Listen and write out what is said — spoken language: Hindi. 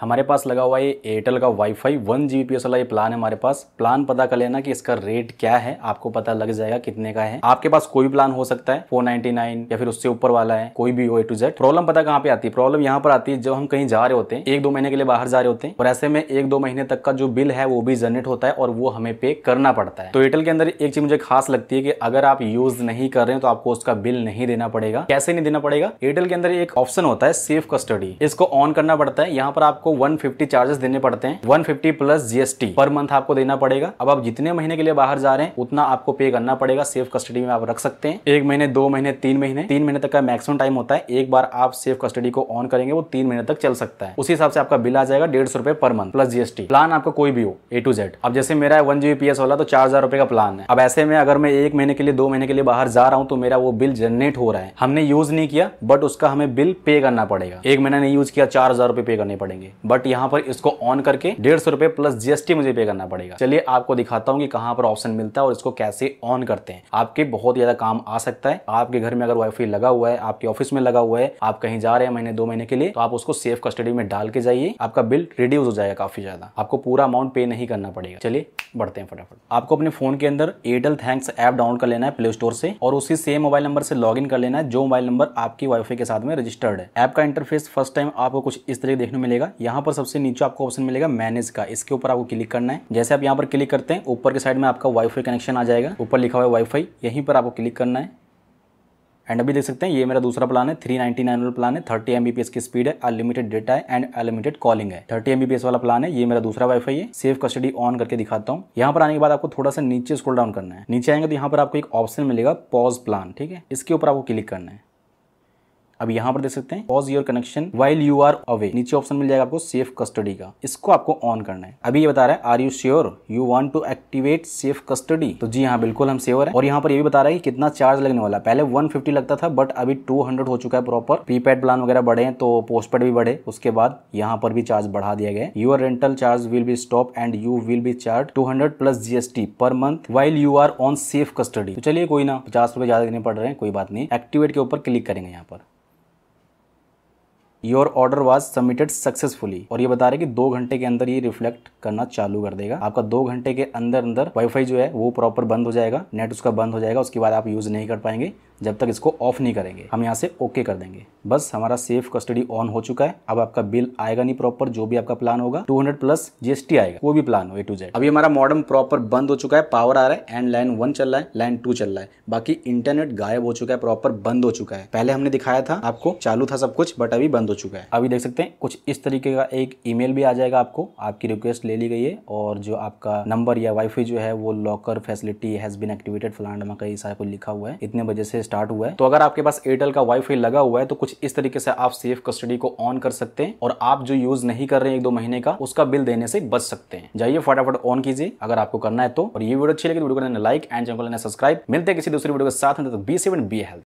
हमारे पास लगा हुआ ये एयरटेल का वाईफाई वन जी बी वाला ये प्लान है हमारे पास प्लान पता कर लेना कि इसका रेट क्या है आपको पता लग जाएगा कितने का है आपके पास कोई प्लान हो सकता है 499 या फिर उससे ऊपर वाला है कोई भी हो ए टू जेड प्रॉब्लम पता कहाँ पे आती है प्रॉब्लम यहाँ पर आती है जब हम कहीं जा रहे होते हैं एक दो महीने के लिए बाहर जा रहे होते हैं और ऐसे में एक दो महीने तक का जो बिल है वो भी जनरेट होता है और वो हमें पे करना पड़ता है तो एयरटेल के अंदर एक चीज मुझे खास लगती है कि अगर आप यूज नहीं कर रहे हैं तो आपको उसका बिल नहीं देना पड़ेगा कैसे नहीं देना पड़ेगा एयरटेल के अंदर एक ऑप्शन होता है सेफ कस्टडी इसको ऑन करना पड़ता है यहाँ पर आपको आपको 150 चार्जेस देने पड़ते हैं 150 प्लस जीएसटी पर मंथ आपको देना पड़ेगा अब आप जितने महीने के लिए बाहर जा रहे हैं उतना आपको पे करना पड़ेगा सेफ कस्टडी में आप रख सकते हैं एक महीने दो महीने तीन महीने तीन महीने तक का मैक्सिमम टाइम होता है एक बार आप सेफ कस्टडी को ऑन करेंगे वो तीन महीने तक चल सकता है उसी हिसाब से आपका बिल आ जाएगा डेढ़ सौ रुपए per month plus GST plan आपका कोई भी हो ए टू जेड अब जैसे मेरा वन जीबी पी एस वाला तो चार हजार रुपए का प्लान है अब ऐसे में अगर मैं एक महीने के लिए दो महीने के लिए बाहर जा रहा हूँ तो मेरा वो बिल जनरेट हो रहा है हमने यूज नहीं किया बट उसका हमें बिल पे करना पड़ेगा एक महीना नहीं यूज किया चार हजार रुपए पे करने पड़ेंगे बट यहाँ पर इसको ऑन करके डेढ़ सौ रुपए प्लस जीएसटी मुझे पे करना पड़ेगा चलिए आपको दिखाता हूँ कि कहाँ पर ऑप्शन मिलता है और इसको कैसे ऑन करते हैं आपके बहुत ज्यादा काम आ सकता है आपके घर में अगर वाईफाई लगा हुआ है आपके ऑफिस में लगा हुआ है आप कहीं जा रहे हैं महीने दो महीने के लिए तो आप उसको सेफ कस्टडी में डाल के जाइए आपका बिल रिड्यूस हो जाएगा काफी ज्यादा आपको पूरा अमाउंट पे नहीं करना पड़ेगा चलिए बढ़ते हैं फटाफट आपको अपने फोन के अंदर एयरटेल थैंक्स ऐप डाउनलोड कर लेना है प्ले स्टोर से और उसी सेम मोबाइल नंबर से लॉग कर लेना है जो मोबाइल नंबर आपकी वाईफाई के साथ में रजिस्टर्ड है ऐप का इंटरफेस फर्स्ट टाइम आपको कुछ इस तरह देखने मिलेगा यहाँ पर सबसे नीचे आपको ऑप्शन मिलेगा मैनेज का इसके ऊपर आपको क्लिक करना है जैसे आप यहाँ पर क्लिक करते हैं ऊपर के साइड में आपका वाईफाई कनेक्शन आ जाएगा ऊपर लिखा हुआ है वाईफाई यहीं पर आपको क्लिक करना है एंड अभी देख सकते हैं ये मेरा दूसरा प्लान है थ्री नाइनटी नाइन वाला प्लान है थर्टी एम की स्पीड है अनलिमिटेड डेटा है एंड अनलिमिटेड कॉलिंग है थर्टी एम वाला प्लान है ये मेरा दूसरा वाईफाई है सेफ कस्टडी ऑन करके दिखाता हूँ यहाँ पर आने के बाद आपको थोड़ा सा नीचे स्क्रोल डाउन करना है नीचे आएंगे तो यहाँ पर आपको एक ऑप्शन मिलेगा पॉज प्लान ठीक है इसके ऊपर आपको क्लिक करना है अब यहाँ पर देख सकते हैं pause your connection while you are away नीचे ऑप्शन मिल जाएगा आपको सेफ कस्टडी का इसको आपको ऑन करना है अभी ये बता रहा है are you sure you want to activate safe custody तो जी हाँ बिल्कुल हम सेवर है और यहाँ पर ये भी बता रहा है कि कितना चार्ज लगने वाला पहले फिफ्टी लगता था बट अभी हंड्रेड हो चुका है प्रॉपर प्रीपेड प्लान वगैरह बढ़े हैं तो पोस्टपेड भी बढ़े उसके बाद यहाँ पर भी चार्ज बढ़ा दिया गया your rental charge will be stop and you will be charge to plus GST per month while you are on safe custody तो चलिए कोई ना पचास रुपए ज्यादा देने पड़ रहे हैं कोई बात नहीं एक्टिवेट के ऊपर क्लिक करेंगे यहाँ पर your order was submitted successfully और ये बता रहे कि दो घंटे के अंदर ये रिफ्लेक्ट करना चालू कर देगा आपका दो घंटे के अंदर अंदर वाईफाई जो है वो प्रॉपर बंद हो जाएगा नेट उसका बंद हो जाएगा उसके बाद आप यूज़ नहीं कर पाएंगे जब तक इसको ऑफ नहीं करेंगे हम यहाँ से ओके कर देंगे बस हमारा सेफ कस्टडी ऑन हो चुका है अब आपका बिल आएगा नहीं प्रॉपर जो भी आपका प्लान होगा 200 प्लस जीएसटी आएगा वो भी प्लान हो ए टू जेड अभी हमारा मॉडर्न प्रॉपर बंद हो चुका है पावर आ रहा है एंड लाइन वन चल रहा है लाइन टू चल रहा है बाकी इंटरनेट गायब हो चुका है प्रॉपर बंद हो चुका है पहले हमने दिखाया था आपको चालू था सब कुछ बट अभी बंद हो चुका है अभी देख सकते हैं कुछ इस तरीके का एक ई भी आ जाएगा आपको आपकी रिक्वेस्ट ले ली गई है और जो आपका नंबर या वाईफाई जो है वो locker facility has been activated फलान ये सारा कुछ लिखा हुआ है इतने बजे से स्टार्ट हुआ है तो अगर आपके पास एयरटेल का वाईफाई लगा हुआ है तो कुछ इस तरीके से आप सेफ कस्टडी को ऑन कर सकते हैं और आप जो यूज नहीं कर रहे हैं एक दो महीने का उसका बिल देने से बच सकते हैं जाइए फटाफट ऑन कीजिए अगर आपको करना है तो और ये वीडियो अच्छी लगी तो वीडियो को लाइक एंड चैनल को सब्सक्राइब मिलते हैं किसी दूसरी वीडियो के साथ बी सेवन बी हेल्थ